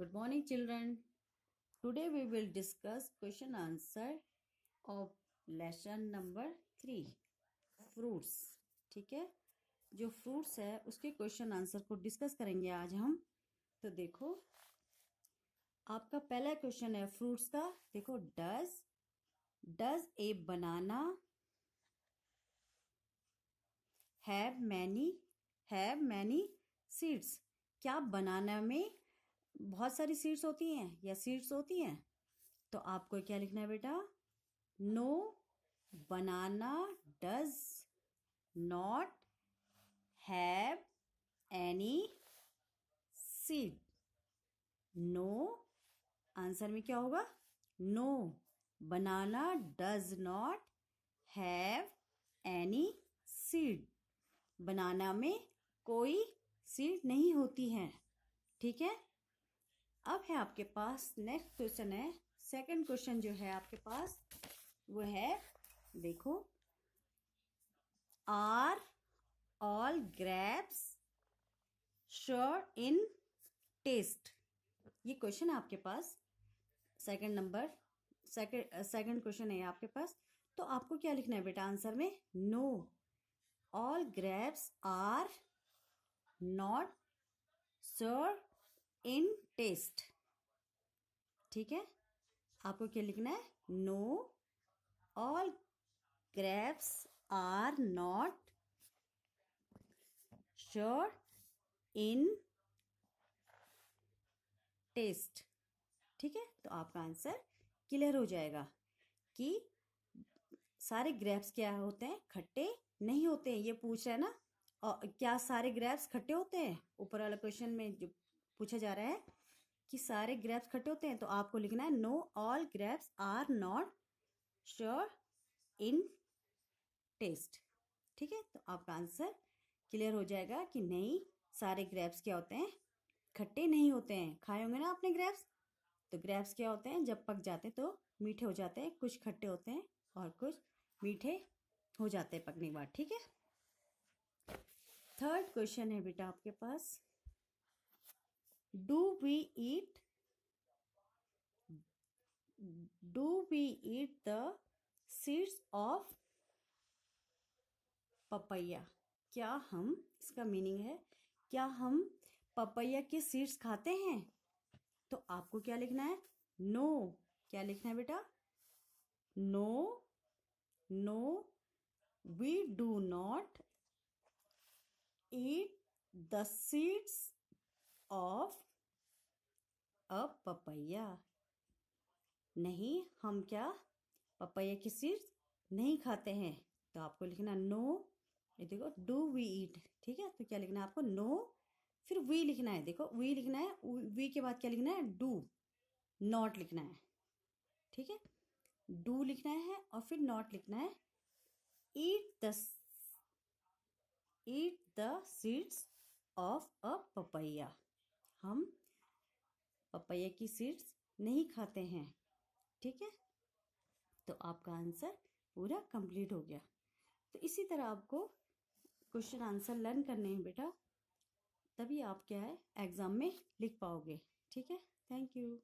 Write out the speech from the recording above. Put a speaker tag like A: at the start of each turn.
A: Good morning children. Today we will discuss question answer of lesson number three fruits ठीक है जो fruits है उसके क्वेश्चन आंसर को डिस्कस करेंगे आज हम तो देखो आपका पहला क्वेश्चन है फ्रूट्स का देखो does does a banana have many have many seeds क्या बनाना में बहुत सारी सीट्स होती हैं या सीट्स होती हैं तो आपको क्या लिखना है बेटा no banana does not have any seed no answer में क्या होगा no banana does not have any seed banana में कोई सीड नहीं होती है ठीक है अब है आपके पास नेक्स्ट क्वेश्चन है सेकंड क्वेश्चन जो है आपके पास वो है देखो are all grapes sure in test ये क्वेश्चन है आपके पास second number second second question है आपके पास तो आपको क्या लिखना है बेटा आंसर में no all grapes are not sure in test ठीक है आपको क्या लिखना है no all grapes are not sure in test ठीक है तो आपका आंसर क्लियर हो जाएगा कि सारे ग्रेप्स क्या होते हैं खट्टे नहीं होते हैं ये पूछ रहा है ना और क्या सारे ग्रेप्स खट्टे होते हैं ऊपर वाला क्वेश्चन में जो पूछा जा रहा है कि सारे ग्रेप्स खट्टे होते हैं तो आपको लिखना है no all grapes are not sure in test ठीक है तो आपका आंसर क्लियर हो जाएगा कि नहीं सारे ग्रेप्स क्या होते हैं खट्टे नहीं होते हैं खाए होंगे ना आपने ग्रेप्स तो ग्रेप्स क्या होते हैं जब पक जाते हैं तो मीठे हो जाते हैं कुछ खट्टे होते हैं और कुछ मीठे हो जाते हैं पकने के बाद ठीक है थर्ड क्वेश्चन है बेटा आपके पास do we eat do we eat the seeds of papaya क्या हम इसका मीनिंग है क्या हम पपैया के सीड्स खाते हैं तो आपको क्या लिखना है नो no. क्या लिखना है बेटा no no we do not eat the seeds अब पपैया नहीं हम क्या पपैया की सीड्स नहीं खाते हैं तो आपको लिखना नो ये देखो डू वी ईट ठीक है तो क्या लिखना है आपको नो फिर वी लिखना है देखो वी लिखना है वी के बाद क्या लिखना है डू नॉट लिखना है ठीक है डू लिखना है और फिर नॉट लिखना है eat the eat the seeds of a papaya हम पपैया की सीड्स नहीं खाते हैं ठीक है तो आपका आंसर पूरा कंप्लीट हो गया तो इसी तरह आपको क्वेश्चन आंसर लर्न करने हैं बेटा तभी आप क्या है एग्ज़ाम में लिख पाओगे ठीक है थैंक यू